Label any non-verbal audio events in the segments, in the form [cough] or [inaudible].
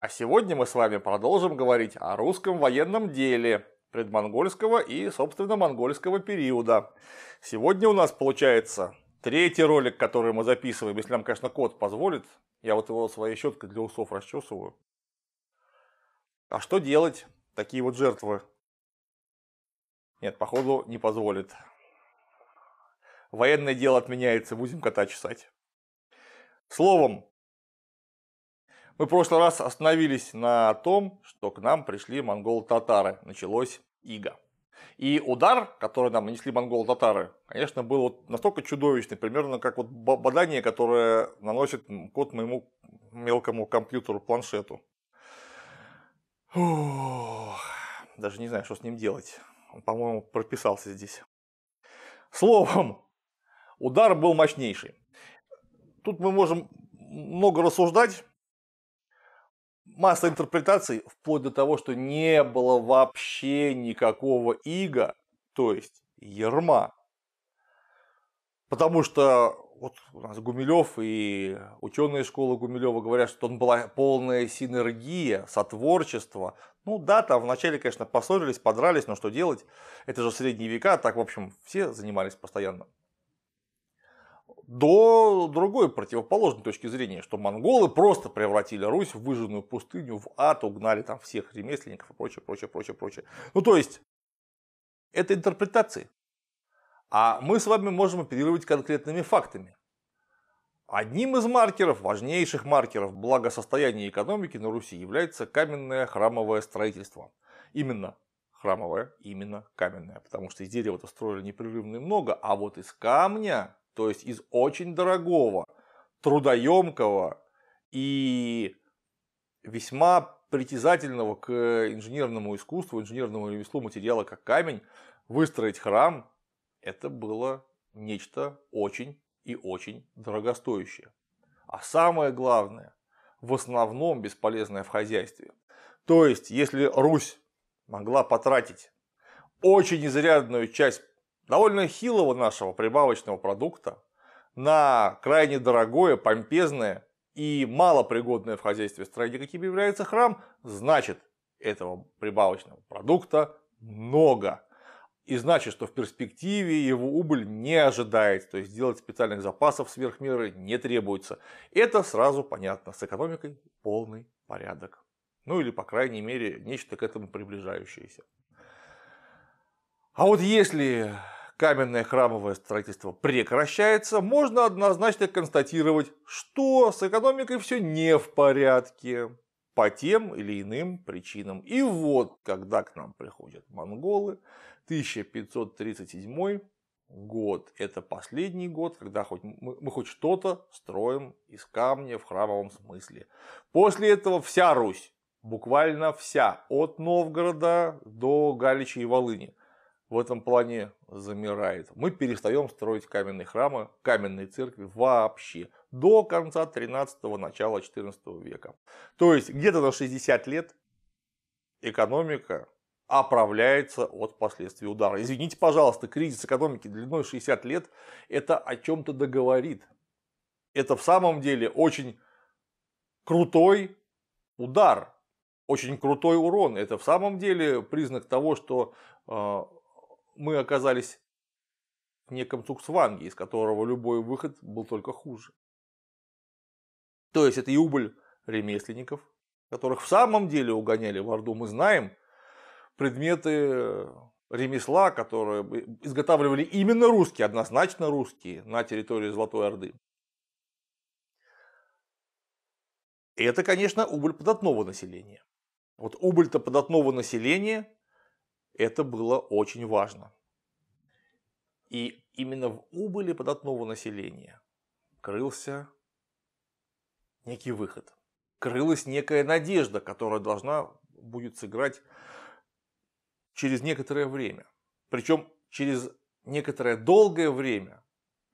А сегодня мы с вами продолжим говорить о русском военном деле предмонгольского и, собственно, монгольского периода. Сегодня у нас получается третий ролик, который мы записываем, если нам, конечно, код позволит. Я вот его своей щеткой для усов расчесываю. А что делать? Такие вот жертвы. Нет, походу, не позволит. Военное дело отменяется, будем кота чесать. Словом, мы в прошлый раз остановились на том, что к нам пришли монгол татары Началось иго. И удар, который нам нанесли монгол татары конечно, был вот настолько чудовищный, примерно как вот бадание, которое наносит кот моему мелкому компьютеру-планшету. даже не знаю, что с ним делать. Он, по-моему, прописался здесь. Словом, удар был мощнейший. Тут мы можем много рассуждать, масса интерпретаций, вплоть до того, что не было вообще никакого ига, то есть ерма. Потому что вот у нас Гумилев и ученые школы Гумилева говорят, что он была полная синергия, сотворчество. Ну да, там вначале, конечно, поссорились, подрались, но что делать? Это же средние века, так, в общем, все занимались постоянно до другой противоположной точки зрения, что монголы просто превратили Русь в выжженную пустыню, в ад, угнали там всех ремесленников и прочее, прочее, прочее, прочее. Ну то есть, это интерпретации. А мы с вами можем оперировать конкретными фактами. Одним из маркеров, важнейших маркеров благосостояния экономики на Руси является каменное храмовое строительство. Именно храмовое, именно каменное, потому что из дерева-то строили непрерывно много, а вот из камня то есть из очень дорогого, трудоемкого и весьма притязательного к инженерному искусству, инженерному ремеслу материала, как камень, выстроить храм, это было нечто очень и очень дорогостоящее. А самое главное, в основном бесполезное в хозяйстве. То есть, если Русь могла потратить очень изрядную часть довольно хилого нашего прибавочного продукта на крайне дорогое, помпезное и малопригодное в хозяйстве строение, каким является храм, значит, этого прибавочного продукта много. И значит, что в перспективе его убыль не ожидается, то есть делать специальных запасов сверх меры не требуется. Это сразу понятно, с экономикой полный порядок. Ну или, по крайней мере, нечто к этому приближающееся. А вот если каменное храмовое строительство прекращается, можно однозначно констатировать, что с экономикой все не в порядке по тем или иным причинам. И вот, когда к нам приходят монголы, 1537 год. Это последний год, когда хоть мы, мы хоть что-то строим из камня в храмовом смысле. После этого вся Русь, буквально вся, от Новгорода до Галичи и Волыни, в этом плане замирает. Мы перестаем строить каменные храмы, каменные церкви вообще до конца 13-го, начала 14 века. То есть где-то на 60 лет экономика оправляется от последствий удара. Извините, пожалуйста, кризис экономики длиной 60 лет – это о чем-то договорит. Это в самом деле очень крутой удар, очень крутой урон. Это в самом деле признак того, что э, мы оказались в неком Цуксванге, из которого любой выход был только хуже. То есть это и убыль ремесленников, которых в самом деле угоняли в Орду. Мы знаем предметы ремесла, которые изготавливали именно русские, однозначно русские, на территории Золотой Орды. И это, конечно, убыль податного населения. Вот убыль-то податного населения это было очень важно. И именно в убыли податного населения крылся некий выход. Крылась некая надежда, которая должна будет сыграть через некоторое время. Причем через некоторое долгое время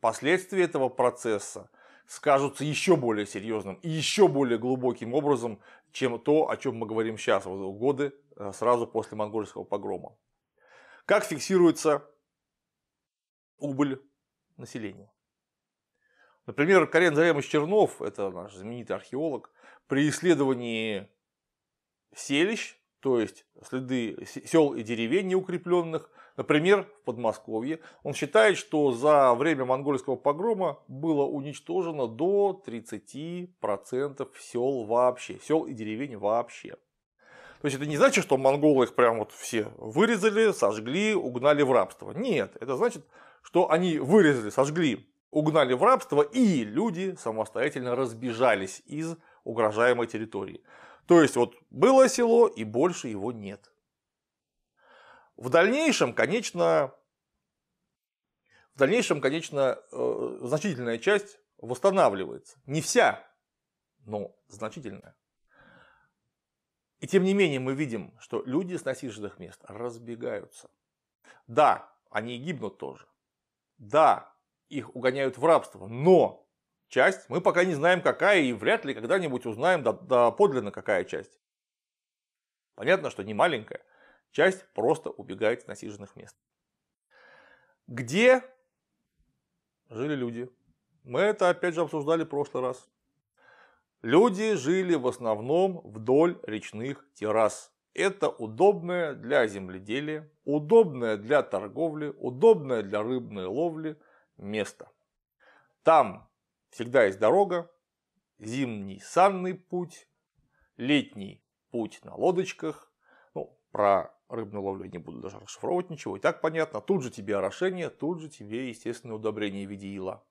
последствия этого процесса скажутся еще более серьезным и еще более глубоким образом чем то, о чем мы говорим сейчас, в годы э, сразу после монгольского погрома. Как фиксируется убыль населения? Например, Карен Заремович Чернов, это наш знаменитый археолог, при исследовании селищ, то есть следы сел и деревень неукрепленных, Например, в Подмосковье он считает, что за время монгольского погрома было уничтожено до 30% сел вообще, сел и деревень вообще. То есть это не значит, что монголы их прям вот все вырезали, сожгли, угнали в рабство. Нет, это значит, что они вырезали, сожгли, угнали в рабство, и люди самостоятельно разбежались из угрожаемой территории. То есть вот было село, и больше его нет. В дальнейшем, конечно, в дальнейшем, конечно, э, значительная часть восстанавливается. Не вся, но значительная. И тем не менее мы видим, что люди с насиженных мест разбегаются. Да, они и гибнут тоже. Да, их угоняют в рабство, но часть мы пока не знаем какая и вряд ли когда-нибудь узнаем до да подлинно какая часть. Понятно, что не маленькая – часть просто убегает с насиженных мест. Где жили люди? Мы это опять же обсуждали в прошлый раз. Люди жили в основном вдоль речных террас. Это удобное для земледелия, удобное для торговли, удобное для рыбной ловли место. Там всегда есть дорога, зимний санный путь, летний путь на лодочках. Ну, про рыбную ловлю, не буду даже расшифровывать ничего, и так понятно, тут же тебе орошение, тут же тебе естественное удобрение в виде ила.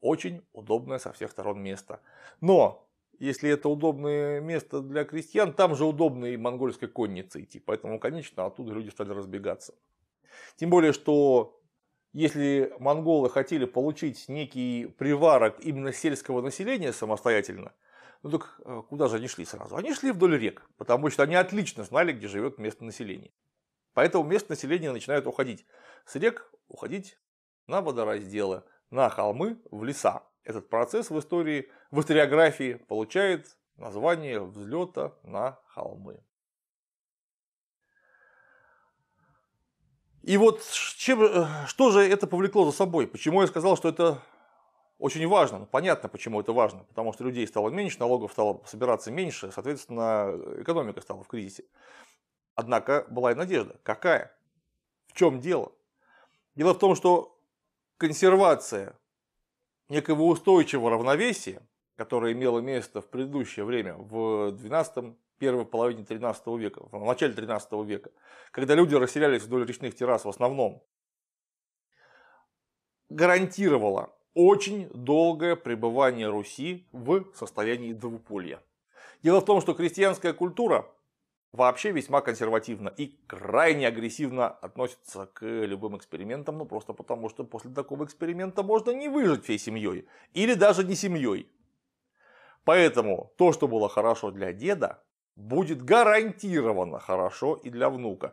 Очень удобное со всех сторон место. Но если это удобное место для крестьян, там же удобно и монгольской коннице идти, поэтому, конечно, оттуда люди стали разбегаться. Тем более, что если монголы хотели получить некий приварок именно сельского населения самостоятельно, ну так э, куда же они шли сразу? Они шли вдоль рек, потому что они отлично знали, где живет местное население. Поэтому местное население начинает уходить с рек, уходить на водоразделы, на холмы, в леса. Этот процесс в истории, в историографии получает название взлета на холмы. И вот чем, э, что же это повлекло за собой? Почему я сказал, что это очень важно. Ну, понятно, почему это важно. Потому что людей стало меньше, налогов стало собираться меньше, соответственно, экономика стала в кризисе. Однако была и надежда. Какая? В чем дело? Дело в том, что консервация некого устойчивого равновесия, которое имело место в предыдущее время, в 12 первой половине 13 века, в начале 13 века, когда люди расселялись вдоль речных террас в основном, гарантировала очень долгое пребывание Руси в состоянии двуполья. Дело в том, что крестьянская культура вообще весьма консервативна и крайне агрессивно относится к любым экспериментам, ну просто потому, что после такого эксперимента можно не выжить всей семьей или даже не семьей. Поэтому то, что было хорошо для деда, будет гарантированно хорошо и для внука.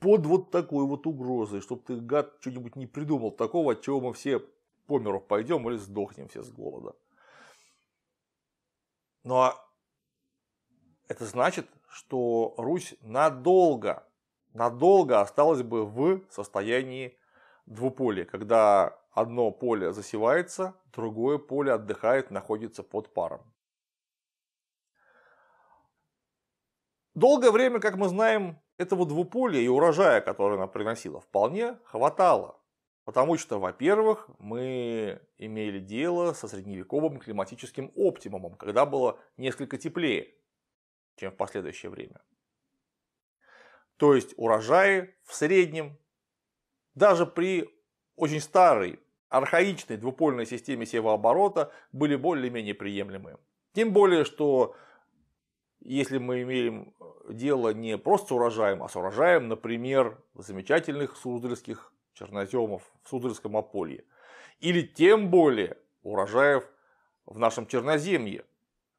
Под вот такой вот угрозой, чтобы ты, гад, что-нибудь не придумал такого, от чего мы все по миру пойдем или сдохнем все с голода. Но ну, а это значит, что Русь надолго, надолго осталась бы в состоянии двуполия, когда одно поле засевается, другое поле отдыхает, находится под паром. Долгое время, как мы знаем, этого двуполя и урожая, который она приносила, вполне хватало. Потому что, во-первых, мы имели дело со средневековым климатическим оптимумом, когда было несколько теплее, чем в последующее время. То есть урожаи в среднем, даже при очень старой, архаичной двупольной системе севооборота были более-менее приемлемы. Тем более, что если мы имеем дело не просто с урожаем, а с урожаем, например, замечательных суздальских черноземов в Сударском Аполье. Или тем более урожаев в нашем Черноземье,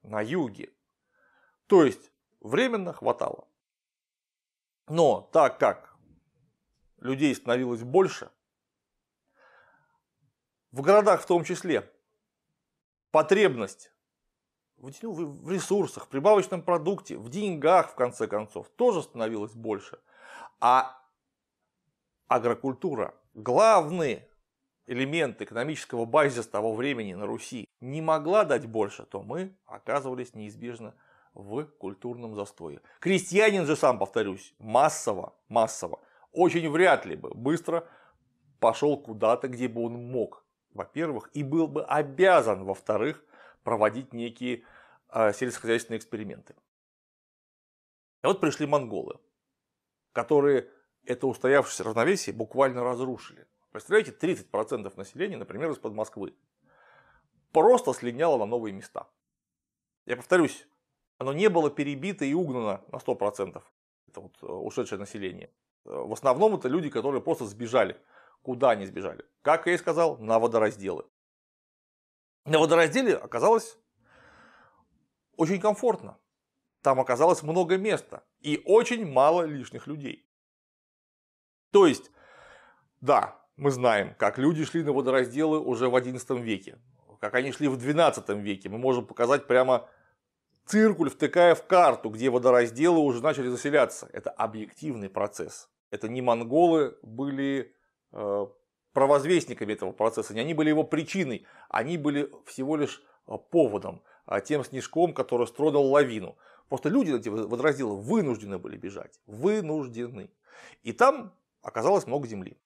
на юге. То есть временно хватало. Но так как людей становилось больше, в городах в том числе, потребность в ну, ресурсах, в прибавочном продукте, в деньгах, в конце концов, тоже становилась больше. А агрокультура. Главный элемент экономического базиса того времени на Руси не могла дать больше, то мы оказывались неизбежно в культурном застое. Крестьянин же сам, повторюсь, массово, массово, очень вряд ли бы быстро пошел куда-то, где бы он мог, во-первых, и был бы обязан, во-вторых, проводить некие э, сельскохозяйственные эксперименты. И вот пришли монголы, которые это устоявшееся равновесие буквально разрушили. Представляете, 30% населения, например, из под Москвы, просто слиняло на новые места. Я повторюсь, оно не было перебито и угнано на 100%, это вот э, ушедшее население. Э, в основном это люди, которые просто сбежали. Куда они сбежали? Как я и сказал, на водоразделы. На водоразделе оказалось очень комфортно. Там оказалось много места и очень мало лишних людей. То есть, да, мы знаем, как люди шли на водоразделы уже в XI веке, как они шли в XII веке. Мы можем показать прямо циркуль, втыкая в карту, где водоразделы уже начали заселяться. Это объективный процесс. Это не монголы были э, провозвестниками этого процесса, не они были его причиной, они были всего лишь э, поводом, э, тем снежком, который строил лавину. Просто люди на эти водоразделы вынуждены были бежать. Вынуждены. И там оказалось много земли.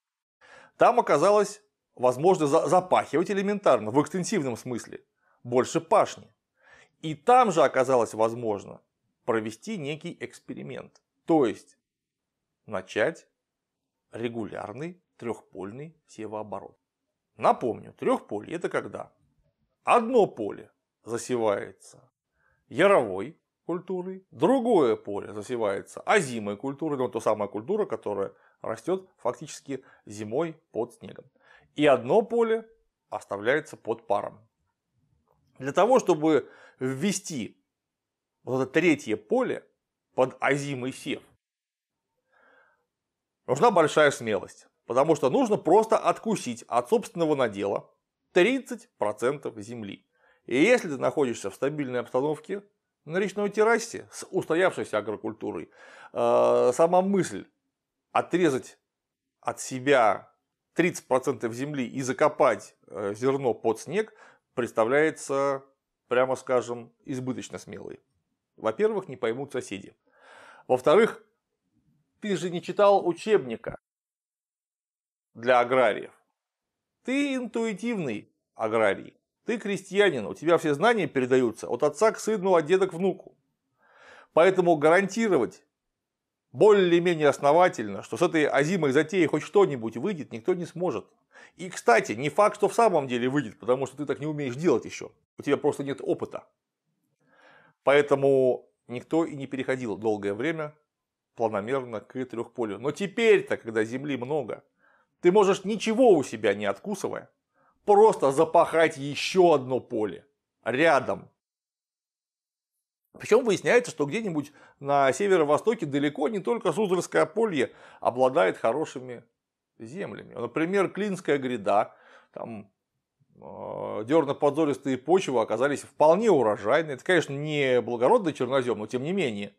Там оказалось возможно запахивать элементарно, в экстенсивном смысле, больше пашни. И там же оказалось возможно провести некий эксперимент. То есть начать регулярный трехпольный севооборот. Напомню, трехполье это когда одно поле засевается яровой культурой, другое поле засевается озимой культурой, но ну, та самая культура, которая растет фактически зимой под снегом. И одно поле оставляется под паром. Для того, чтобы ввести вот это третье поле под озимый сев, нужна большая смелость, потому что нужно просто откусить от собственного надела 30% земли. И если ты находишься в стабильной обстановке на речной террасе с устоявшейся агрокультурой, э, сама мысль отрезать от себя 30% земли и закопать э, зерно под снег представляется, прямо скажем, избыточно смелой. Во-первых, не поймут соседи. Во-вторых, ты же не читал учебника для аграриев. Ты интуитивный аграрий. Ты крестьянин, у тебя все знания передаются от отца к сыну, от деда к внуку. Поэтому гарантировать более-менее основательно, что с этой озимой затеи хоть что-нибудь выйдет, никто не сможет. И, кстати, не факт, что в самом деле выйдет, потому что ты так не умеешь делать еще. У тебя просто нет опыта. Поэтому никто и не переходил долгое время планомерно к трехполю. Но теперь-то, когда земли много, ты можешь ничего у себя не откусывая, просто запахать еще одно поле рядом причем выясняется, что где-нибудь на северо-востоке далеко не только Суздальское полье обладает хорошими землями. Например, Клинская гряда, там а, дерно-подзористые почвы оказались вполне урожайные. Это, конечно, не благородный чернозем, но тем не менее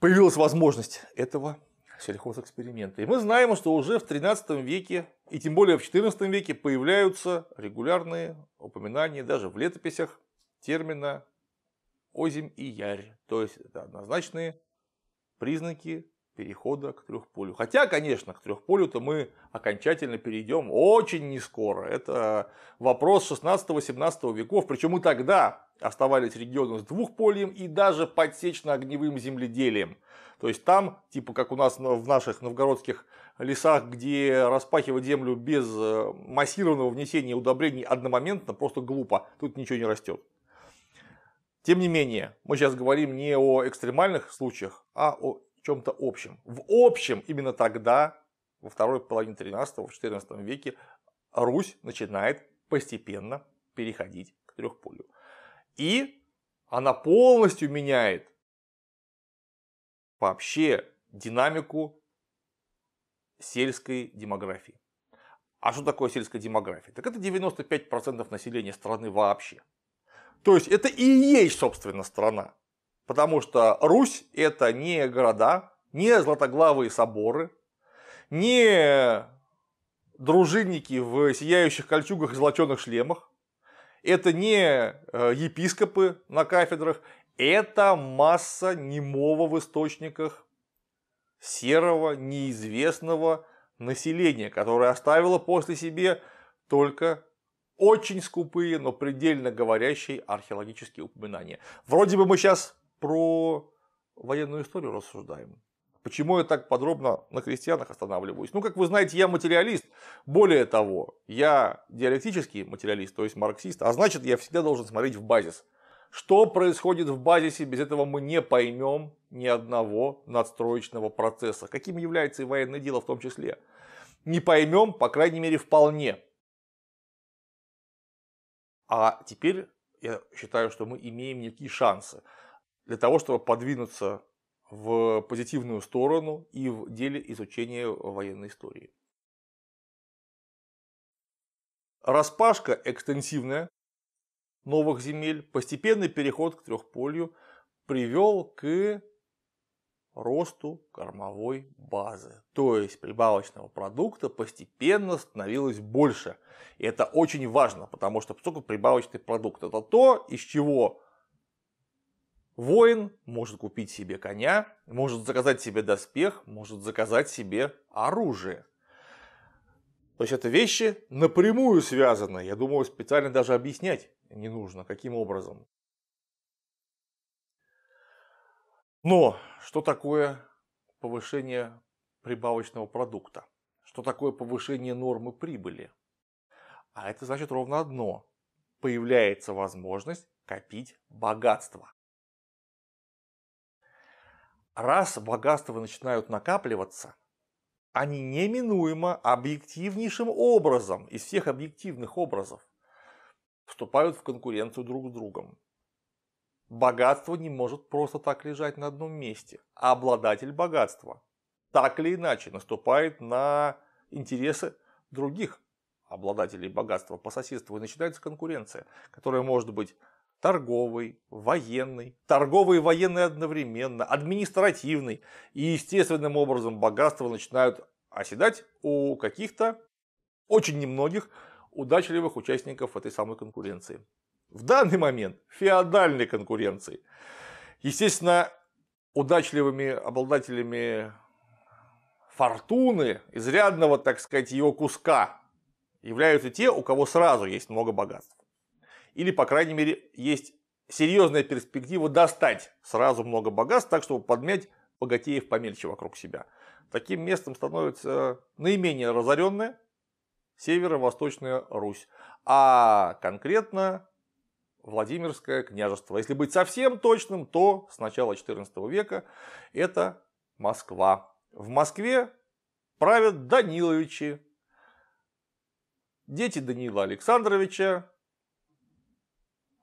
появилась возможность этого сельхозэксперимента. И мы знаем, что уже в 13 веке, и тем более в 14 веке, появляются регулярные упоминания даже в летописях термина озимь и ярь. То есть это однозначные признаки перехода к трехполю. Хотя, конечно, к трехполю-то мы окончательно перейдем очень не скоро. Это вопрос 16-18 веков. Причем и тогда оставались регионы с двухпольем и даже подсечно-огневым земледелием. То есть там, типа как у нас в наших новгородских лесах, где распахивать землю без э, массированного внесения удобрений одномоментно, просто глупо. Тут ничего не растет. Тем не менее, мы сейчас говорим не о экстремальных случаях, а о чем-то общем. В общем, именно тогда, во второй половине 13-14 веке, Русь начинает постепенно переходить к трехполю. И она полностью меняет вообще динамику сельской демографии. А что такое сельская демография? Так это 95% населения страны вообще. То есть это и есть, собственно, страна. Потому что Русь – это не города, не златоглавые соборы, не дружинники в сияющих кольчугах и золоченых шлемах, это не э, епископы на кафедрах, это масса немого в источниках серого, неизвестного населения, которое оставило после себе только очень скупые, но предельно говорящие археологические упоминания. Вроде бы мы сейчас про военную историю рассуждаем. Почему я так подробно на крестьянах останавливаюсь? Ну, как вы знаете, я материалист. Более того, я диалектический материалист, то есть марксист, а значит, я всегда должен смотреть в базис. Что происходит в базисе, без этого мы не поймем ни одного надстроечного процесса, каким является и военное дело в том числе. Не поймем, по крайней мере, вполне. А теперь я считаю, что мы имеем некие шансы для того, чтобы подвинуться в позитивную сторону и в деле изучения военной истории. Распашка экстенсивная новых земель, постепенный переход к трехполью привел к росту кормовой базы. То есть прибавочного продукта постепенно становилось больше. И это очень важно, потому что поскольку прибавочный продукт это то, из чего воин может купить себе коня, может заказать себе доспех, может заказать себе оружие. То есть это вещи напрямую связаны. Я думаю, специально даже объяснять не нужно, каким образом. Но что такое повышение прибавочного продукта? Что такое повышение нормы прибыли? А это значит ровно одно. Появляется возможность копить богатство. Раз богатства начинают накапливаться, они неминуемо, объективнейшим образом, из всех объективных образов, вступают в конкуренцию друг с другом. Богатство не может просто так лежать на одном месте, а обладатель богатства так или иначе наступает на интересы других обладателей богатства по соседству и начинается конкуренция, которая может быть торговой, военной, торговой и военной одновременно, административной И естественным образом богатство начинают оседать у каких-то очень немногих удачливых участников этой самой конкуренции в данный момент феодальной конкуренции. Естественно, удачливыми обладателями фортуны, изрядного, так сказать, ее куска, являются те, у кого сразу есть много богатств. Или, по крайней мере, есть серьезная перспектива достать сразу много богатств, так чтобы подмять богатеев помельче вокруг себя. Таким местом становится наименее разоренная северо-восточная Русь, а конкретно Владимирское княжество. Если быть совсем точным, то с начала XIV века это Москва. В Москве правят Даниловичи, дети Даниила Александровича,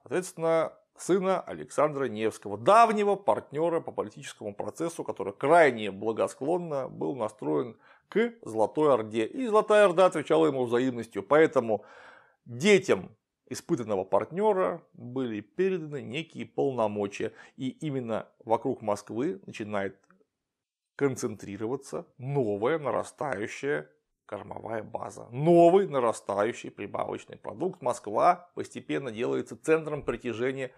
соответственно, сына Александра Невского, давнего партнера по политическому процессу, который крайне благосклонно был настроен к Золотой Орде. И Золотая Орда отвечала ему взаимностью. Поэтому детям испытанного партнера были переданы некие полномочия. И именно вокруг Москвы начинает концентрироваться новая нарастающая кормовая база. Новый нарастающий прибавочный продукт. Москва постепенно делается центром притяжения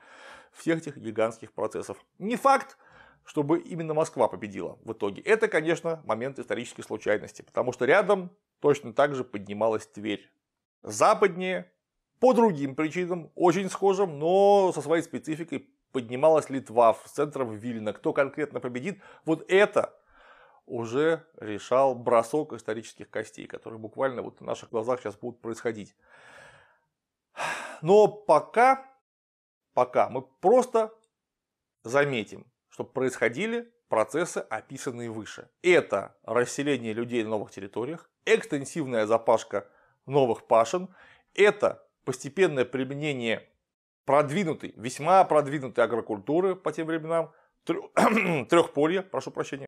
всех этих гигантских процессов. Не факт, чтобы именно Москва победила в итоге. Это, конечно, момент исторической случайности, потому что рядом точно так же поднималась Тверь. Западнее по другим причинам, очень схожим, но со своей спецификой, поднималась Литва в центром Вильна. Кто конкретно победит, вот это уже решал бросок исторических костей, которые буквально вот на наших глазах сейчас будут происходить. Но пока, пока мы просто заметим, что происходили процессы, описанные выше. Это расселение людей на новых территориях, экстенсивная запашка новых пашин, это постепенное применение продвинутой, весьма продвинутой агрокультуры по тем временам, трехполья, [clears throat] прошу прощения,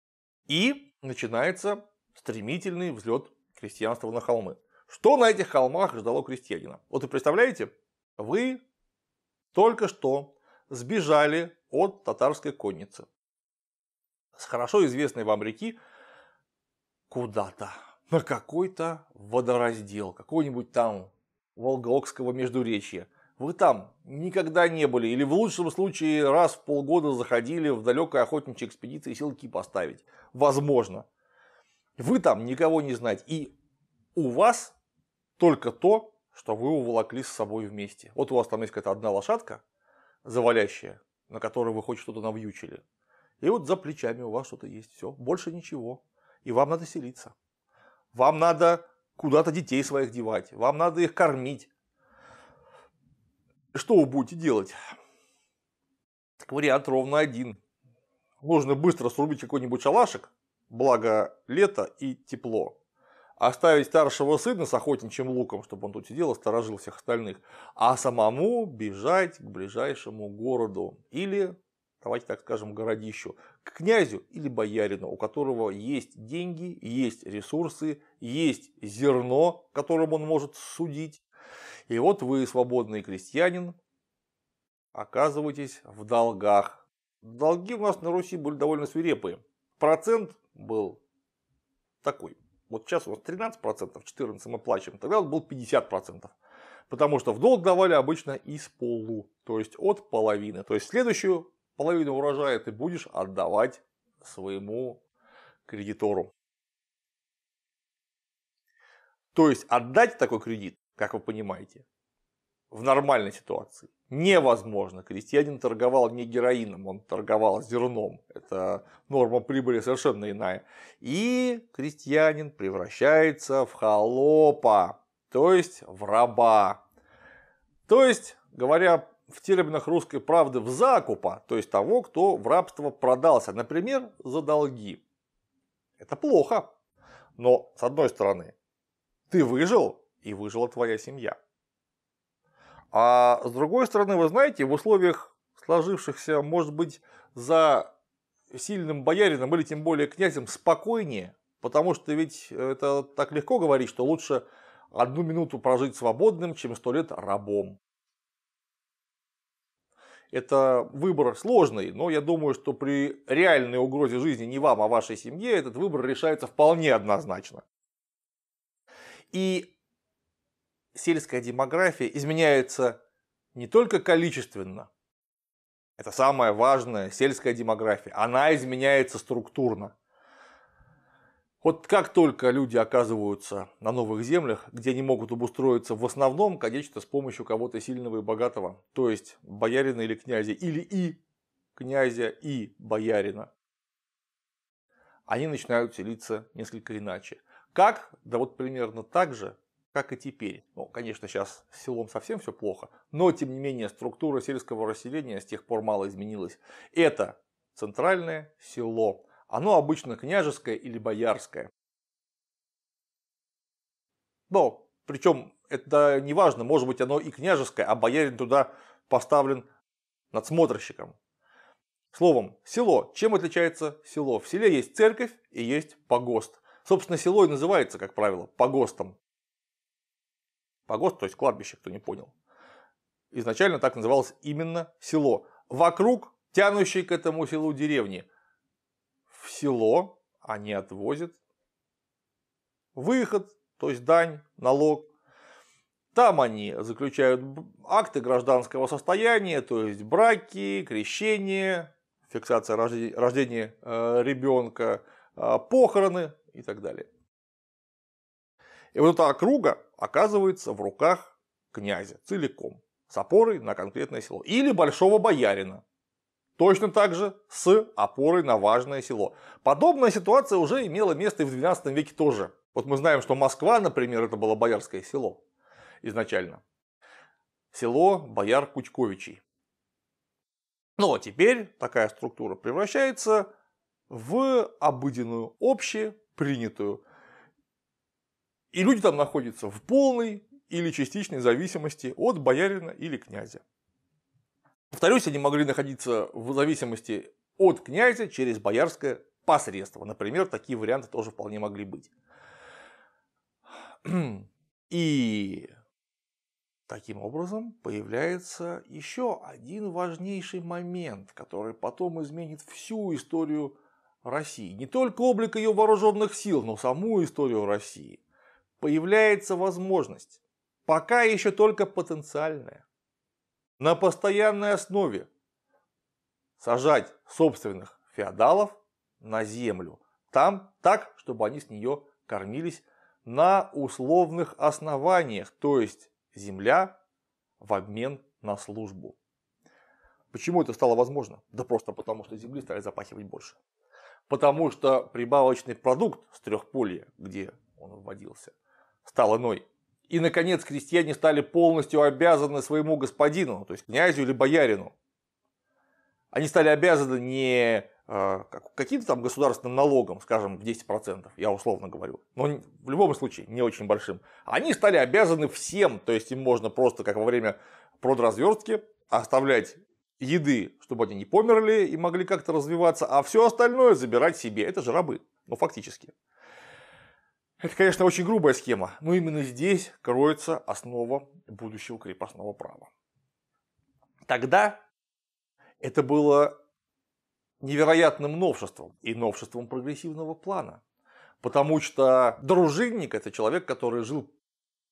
и начинается стремительный взлет крестьянства на холмы. Что на этих холмах ждало крестьянина? Вот вы представляете, вы только что сбежали от татарской конницы с хорошо известной вам реки куда-то, на какой-то водораздел, какой-нибудь там Волгокского междуречья. Вы там никогда не были, или в лучшем случае раз в полгода заходили в далекой охотничьей экспедиции силки поставить. Возможно. Вы там никого не знаете. И у вас только то, что вы уволокли с собой вместе. Вот у вас там есть какая-то одна лошадка завалящая, на которой вы хоть что-то навьючили. И вот за плечами у вас что-то есть. Все, больше ничего. И вам надо селиться. Вам надо куда-то детей своих девать, вам надо их кормить. Что вы будете делать? Так вариант ровно один. Нужно быстро срубить какой-нибудь шалашик, благо лето и тепло. Оставить старшего сына с охотничьим луком, чтобы он тут сидел и сторожил всех остальных, а самому бежать к ближайшему городу или давайте так скажем, городищу, к князю или боярину, у которого есть деньги, есть ресурсы, есть зерно, которым он может судить. И вот вы, свободный крестьянин, оказываетесь в долгах. Долги у нас на Руси были довольно свирепые. Процент был такой. Вот сейчас у нас 13%, 14% мы плачем. Тогда он был 50%. Потому что в долг давали обычно из полу, то есть от половины. То есть следующую половину урожая ты будешь отдавать своему кредитору. То есть отдать такой кредит, как вы понимаете, в нормальной ситуации невозможно. Крестьянин торговал не героином, он торговал зерном. Это норма прибыли совершенно иная. И крестьянин превращается в холопа, то есть в раба. То есть, говоря в терминах русской правды в закупа, то есть того, кто в рабство продался, например, за долги. Это плохо. Но, с одной стороны, ты выжил, и выжила твоя семья. А с другой стороны, вы знаете, в условиях сложившихся, может быть, за сильным боярином или тем более князем спокойнее, потому что ведь э, это так легко говорить, что лучше одну минуту прожить свободным, чем сто лет рабом. Это выбор сложный, но я думаю, что при реальной угрозе жизни не вам, а вашей семье этот выбор решается вполне однозначно. И сельская демография изменяется не только количественно, это самая важная сельская демография, она изменяется структурно. Вот как только люди оказываются на новых землях, где они могут обустроиться в основном, конечно, с помощью кого-то сильного и богатого, то есть боярина или князя, или и князя, и боярина, они начинают селиться несколько иначе. Как? Да вот примерно так же, как и теперь. Ну, конечно, сейчас с селом совсем все плохо, но тем не менее структура сельского расселения с тех пор мало изменилась. Это центральное село оно обычно княжеское или боярское. Но, причем это не важно, может быть оно и княжеское, а боярин туда поставлен надсмотрщиком. Словом, село. Чем отличается село? В селе есть церковь и есть погост. Собственно, село и называется, как правило, погостом. Погост, то есть кладбище, кто не понял. Изначально так называлось именно село. Вокруг тянущей к этому селу деревни – в село, они а отвозят выход, то есть дань, налог. Там они заключают акты гражданского состояния, то есть браки, крещение, фиксация рождения, рождения э, ребенка, э, похороны и так далее. И вот эта округа оказывается в руках князя целиком, с опорой на конкретное село. Или большого боярина, Точно так же с опорой на важное село. Подобная ситуация уже имела место и в 12 веке тоже. Вот мы знаем, что Москва, например, это было боярское село изначально. Село Бояр Кучковичей. Ну а теперь такая структура превращается в обыденную, общепринятую. И люди там находятся в полной или частичной зависимости от боярина или князя. Повторюсь, они могли находиться в зависимости от князя через боярское посредство. Например, такие варианты тоже вполне могли быть. [clears throat] И таким образом появляется еще один важнейший момент, который потом изменит всю историю России. Не только облик ее вооруженных сил, но саму историю России. Появляется возможность, пока еще только потенциальная, на постоянной основе сажать собственных феодалов на землю. Там так, чтобы они с нее кормились на условных основаниях, то есть земля в обмен на службу. Почему это стало возможно? Да просто потому, что земли стали запахивать больше. Потому что прибавочный продукт с трехполья, где он вводился, стал иной. И, наконец, крестьяне стали полностью обязаны своему господину, то есть князю или боярину. Они стали обязаны не а, каким-то там государственным налогом, скажем, в 10%, я условно говорю, но в любом случае не очень большим, они стали обязаны всем, то есть им можно просто, как во время продразвертки, оставлять еды, чтобы они не померли и могли как-то развиваться, а все остальное забирать себе, это же рабы, ну фактически. Это, конечно, очень грубая схема, но именно здесь кроется основа будущего крепостного права. Тогда это было невероятным новшеством и новшеством прогрессивного плана. Потому что дружинник – это человек, который жил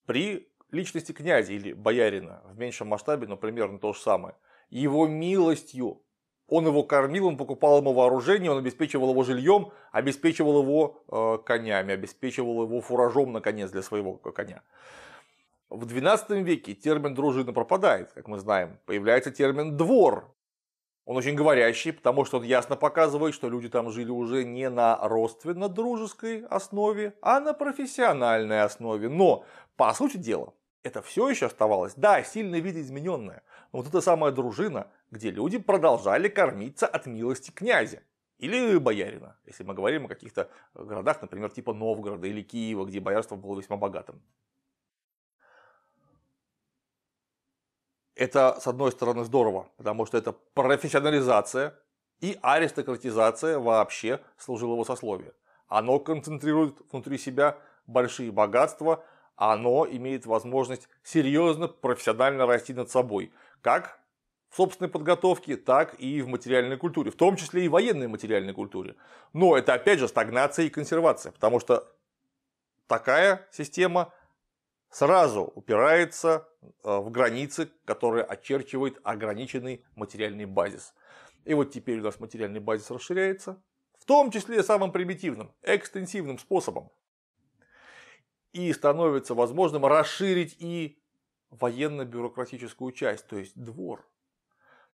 при личности князя или боярина в меньшем масштабе, но примерно то же самое. Его милостью он его кормил, он покупал ему вооружение, он обеспечивал его жильем, обеспечивал его э, конями, обеспечивал его фуражом, наконец, для своего коня. В XII веке термин «дружина» пропадает, как мы знаем. Появляется термин «двор». Он очень говорящий, потому что он ясно показывает, что люди там жили уже не на родственно-дружеской основе, а на профессиональной основе. Но, по сути дела, это все еще оставалось, да, сильно видоизмененное, но вот эта самая дружина, где люди продолжали кормиться от милости князя или боярина, если мы говорим о каких-то городах, например, типа Новгорода или Киева, где боярство было весьма богатым. Это, с одной стороны, здорово, потому что это профессионализация и аристократизация вообще служилого сословия. Оно концентрирует внутри себя большие богатства – оно имеет возможность серьезно, профессионально расти над собой. Как в собственной подготовке, так и в материальной культуре, в том числе и в военной материальной культуре. Но это опять же стагнация и консервация, потому что такая система сразу упирается э, в границы, которые очерчивает ограниченный материальный базис. И вот теперь у нас материальный базис расширяется, в том числе самым примитивным, экстенсивным способом и становится возможным расширить и военно-бюрократическую часть, то есть двор.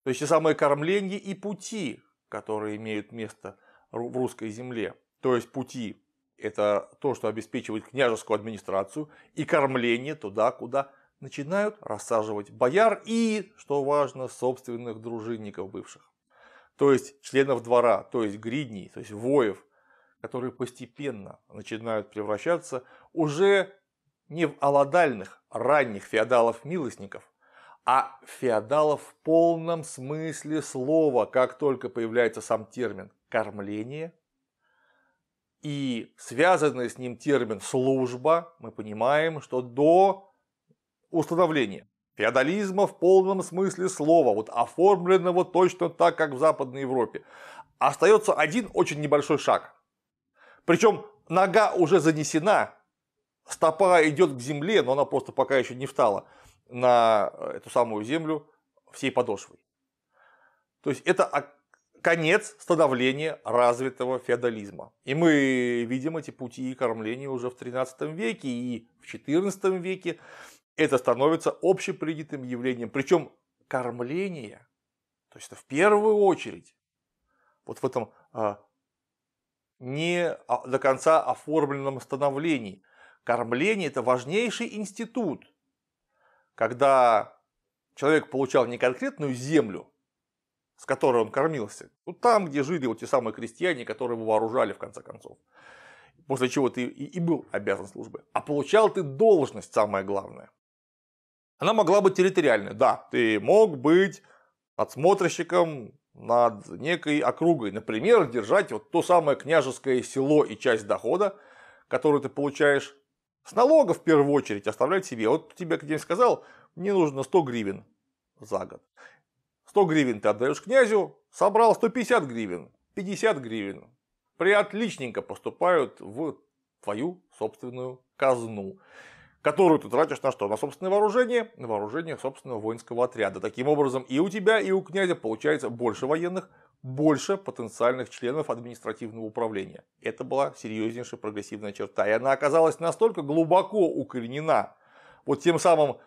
То есть те самые кормления и пути, которые имеют место в русской земле. То есть пути – это то, что обеспечивает княжескую администрацию, и кормление туда, куда начинают рассаживать бояр и, что важно, собственных дружинников бывших. То есть членов двора, то есть гридней, то есть воев – которые постепенно начинают превращаться уже не в аладальных ранних феодалов-милостников, а феодалов в полном смысле слова, как только появляется сам термин «кормление», и связанный с ним термин «служба», мы понимаем, что до установления феодализма в полном смысле слова, вот оформленного точно так, как в Западной Европе, остается один очень небольшой шаг. Причем нога уже занесена, стопа идет к земле, но она просто пока еще не встала на э, эту самую землю всей подошвой. То есть это конец становления развитого феодализма. И мы видим эти пути кормления уже в 13 веке и в 14 веке. Это становится общепринятым явлением. Причем кормление, то есть это в первую очередь, вот в этом а, не до конца оформленном становлении. Кормление – это важнейший институт. Когда человек получал не конкретную землю, с которой он кормился, ну там, где жили вот те самые крестьяне, которые его вооружали в конце концов, после чего ты и был обязан службы, а получал ты должность, самое главное. Она могла быть территориальной, да, ты мог быть отсмотрщиком, над некой округой. Например, держать вот то самое княжеское село и часть дохода, которую ты получаешь с налогов в первую очередь, оставлять себе. Вот тебе где-нибудь сказал, мне нужно 100 гривен за год. 100 гривен ты отдаешь князю, собрал 150 гривен, 50 гривен. Приотличненько поступают в твою собственную казну которую ты тратишь на что? На собственное вооружение, на вооружение собственного воинского отряда. Таким образом, и у тебя, и у князя получается больше военных, больше потенциальных членов административного управления. Это была серьезнейшая прогрессивная черта, и она оказалась настолько глубоко укоренена вот тем самым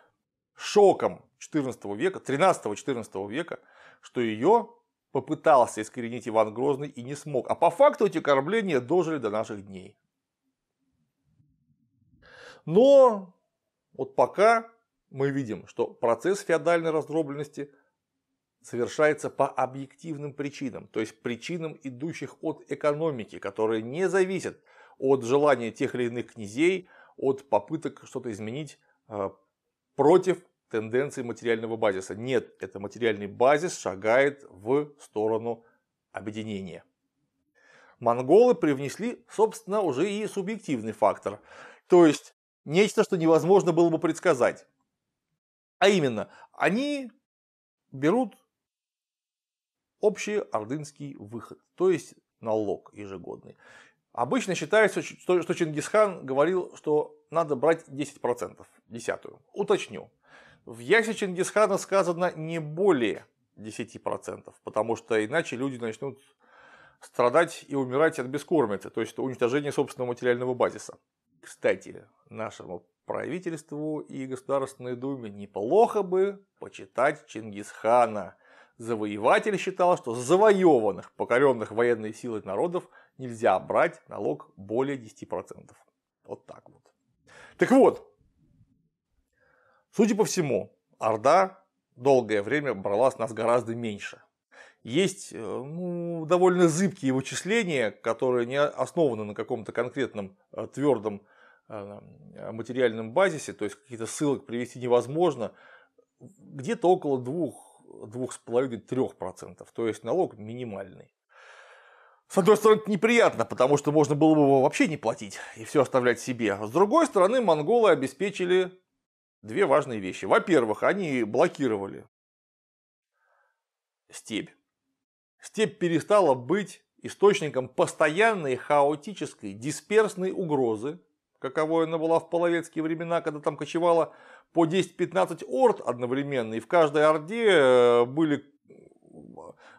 шоком 14 века, 13-14 века, что ее попытался искоренить Иван Грозный и не смог. А по факту эти кормления дожили до наших дней. Но вот пока мы видим, что процесс феодальной раздробленности совершается по объективным причинам, то есть причинам, идущих от экономики, которые не зависят от желания тех или иных князей, от попыток что-то изменить э, против тенденции материального базиса. Нет, это материальный базис шагает в сторону объединения. Монголы привнесли, собственно, уже и субъективный фактор. То есть нечто, что невозможно было бы предсказать. А именно, они берут общий ордынский выход, то есть налог ежегодный. Обычно считается, что Чингисхан говорил, что надо брать 10%, десятую. Уточню. В Ясе Чингисхана сказано не более 10%, потому что иначе люди начнут страдать и умирать от бескормицы, то есть уничтожения собственного материального базиса кстати, нашему правительству и Государственной Думе неплохо бы почитать Чингисхана. Завоеватель считал, что с завоеванных, покоренных военной силой народов нельзя брать налог более 10%. Вот так вот. Так вот, судя по всему, Орда долгое время брала с нас гораздо меньше. Есть э, ну, довольно зыбкие вычисления, которые не основаны на каком-то конкретном э, твердом а, а, материальном базисе, то есть какие-то ссылок привести невозможно, где-то около 2, 2,5-3%, то есть налог минимальный. С одной стороны, это неприятно, потому что можно было бы его вообще не платить и все оставлять себе. С другой стороны, монголы обеспечили две важные вещи. Во-первых, они блокировали степь. Степь перестала быть источником постоянной хаотической дисперсной угрозы каковой она была в половецкие времена, когда там кочевало по 10-15 орд одновременно, и в каждой орде э, были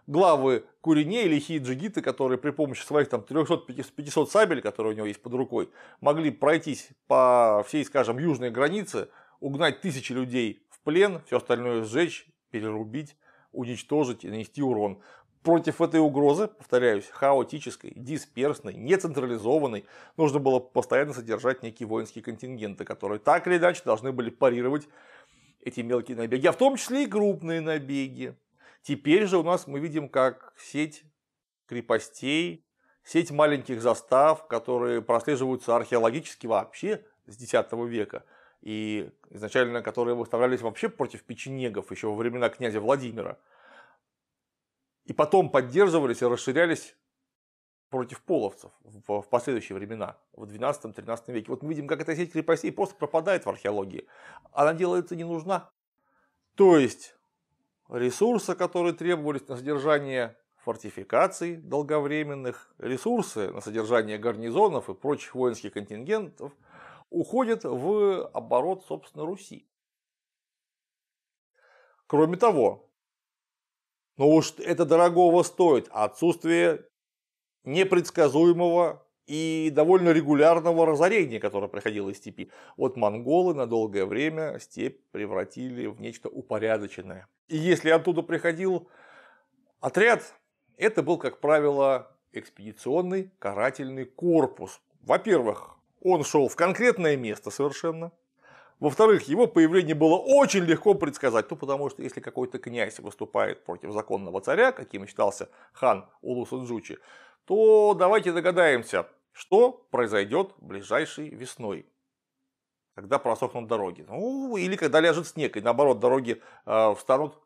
главы Курине или лихие джигиты, которые при помощи своих там 300-500 сабель, которые у него есть под рукой, могли пройтись по всей, скажем, южной границе, угнать тысячи людей в плен, все остальное сжечь, перерубить уничтожить и нанести урон. Против этой угрозы, повторяюсь, хаотической, дисперсной, нецентрализованной, нужно было постоянно содержать некие воинские контингенты, которые так или иначе должны были парировать эти мелкие набеги, а в том числе и крупные набеги. Теперь же у нас мы видим, как сеть крепостей, сеть маленьких застав, которые прослеживаются археологически вообще с X века, и изначально которые выставлялись вообще против печенегов еще во времена князя Владимира – и потом поддерживались и расширялись против половцев в, в последующие времена, в 12-13 веке. Вот мы видим, как эта сеть крепостей просто пропадает в археологии. Она делается не нужна. То есть ресурсы, которые требовались на содержание фортификаций долговременных, ресурсы на содержание гарнизонов и прочих воинских контингентов уходят в оборот, собственно, Руси. Кроме того, но уж это дорогого стоит, а отсутствие непредсказуемого и довольно регулярного разорения, которое проходило из степи. Вот монголы на долгое время степь превратили в нечто упорядоченное. И если оттуда приходил отряд, это был, как правило, экспедиционный карательный корпус. Во-первых, он шел в конкретное место совершенно, во-вторых, его появление было очень легко предсказать, ну потому что если какой-то князь выступает против законного царя, каким считался хан Улусунджучи, то давайте догадаемся, что произойдет ближайшей весной, когда просохнут дороги. Ну, или когда ляжет снег, и наоборот, дороги э, встанут,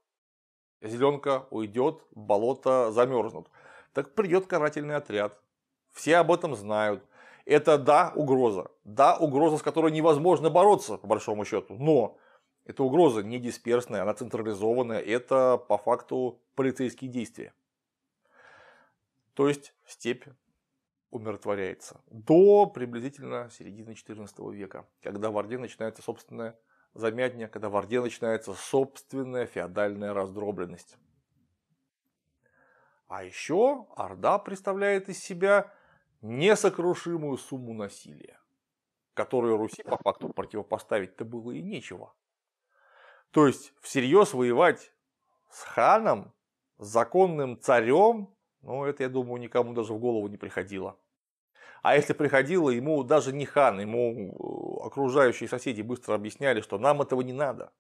зеленка уйдет, болото замерзнут. Так придет карательный отряд. Все об этом знают. Это да, угроза. Да, угроза, с которой невозможно бороться, по большому счету. Но эта угроза не дисперсная, она централизованная. Это по факту полицейские действия. То есть степь умиротворяется до приблизительно середины XIV века, когда в Орде начинается собственная замятня, когда в Орде начинается собственная феодальная раздробленность. А еще Орда представляет из себя несокрушимую сумму насилия, которую Руси по факту противопоставить-то было и нечего. То есть всерьез воевать с ханом, с законным царем, ну это, я думаю, никому даже в голову не приходило. А если приходило, ему даже не хан, ему э, окружающие соседи быстро объясняли, что нам этого не надо.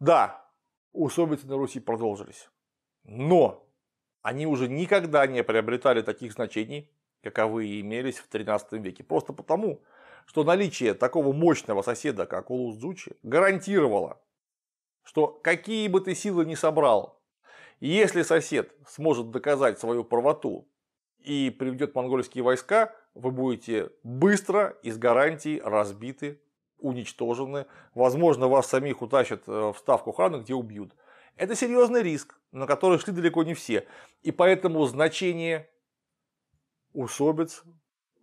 Да, усобицы на Руси продолжились. Но они уже никогда не приобретали таких значений, каковы имелись в XIII веке. Просто потому, что наличие такого мощного соседа, как Улуздучи, гарантировало, что какие бы ты силы ни собрал, если сосед сможет доказать свою правоту и приведет монгольские войска, вы будете быстро из гарантий разбиты, уничтожены. Возможно, вас самих утащат э, в ставку хана, где убьют. Это серьезный риск на которые шли далеко не все. И поэтому значение усобиц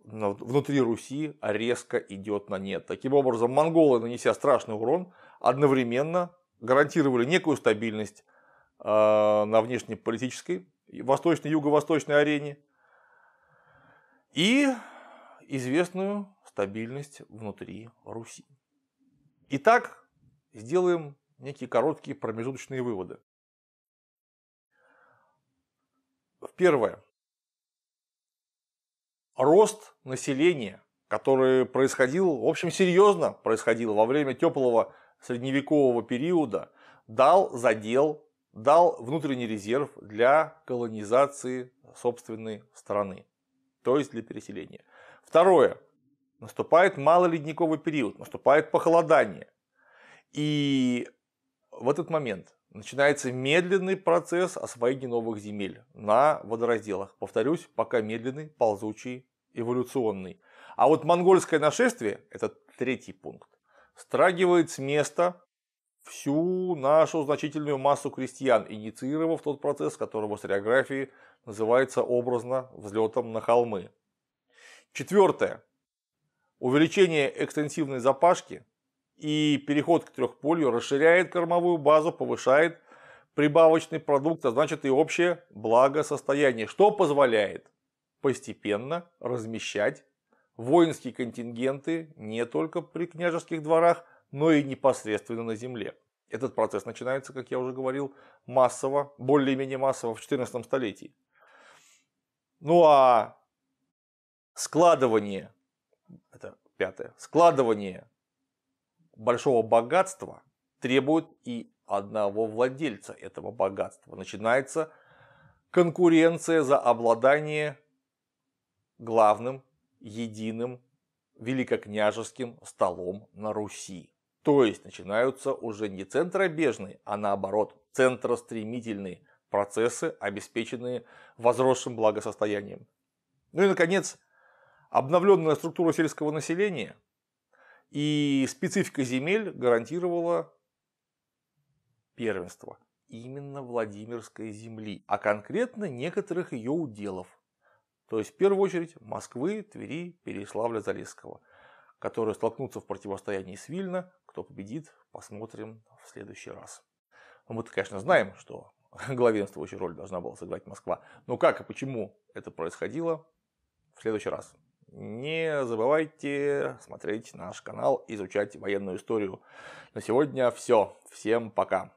внутри Руси резко идет на нет. Таким образом, монголы, нанеся страшный урон, одновременно гарантировали некую стабильность а, на внешнеполитической восточной юго-восточной арене и известную стабильность внутри Руси. Итак, сделаем некие короткие промежуточные выводы. В Первое. Рост населения, который происходил, в общем, серьезно происходил во время теплого средневекового периода, дал задел, дал внутренний резерв для колонизации собственной страны, то есть для переселения. Второе. Наступает малоледниковый период, наступает похолодание. И в этот момент начинается медленный процесс освоения новых земель на водоразделах. Повторюсь, пока медленный, ползучий, эволюционный. А вот монгольское нашествие, это третий пункт, страгивает с места всю нашу значительную массу крестьян, инициировав тот процесс, который в историографии называется образно взлетом на холмы. Четвертое. Увеличение экстенсивной запашки и переход к трехполью расширяет кормовую базу, повышает прибавочный продукт, а значит и общее благосостояние, что позволяет постепенно размещать воинские контингенты не только при княжеских дворах, но и непосредственно на земле. Этот процесс начинается, как я уже говорил, массово, более-менее массово в XIV столетии. Ну а складывание, это пятое, складывание большого богатства требует и одного владельца этого богатства. Начинается конкуренция за обладание главным, единым, великокняжеским столом на Руси. То есть начинаются уже не центробежные, а наоборот центростремительные процессы, обеспеченные возросшим благосостоянием. Ну и, наконец, обновленная структура сельского населения – и специфика земель гарантировала первенство именно Владимирской земли, а конкретно некоторых ее уделов. То есть, в первую очередь, Москвы, Твери, Переславля, Залесского, которые столкнутся в противостоянии с Вильно. Кто победит, посмотрим в следующий раз. Но ну, мы-то, конечно, знаем, что [laughs] главенствующую роль должна была сыграть Москва. Но как и почему это происходило, в следующий раз. Не забывайте смотреть наш канал, изучать военную историю. На сегодня все. Всем пока.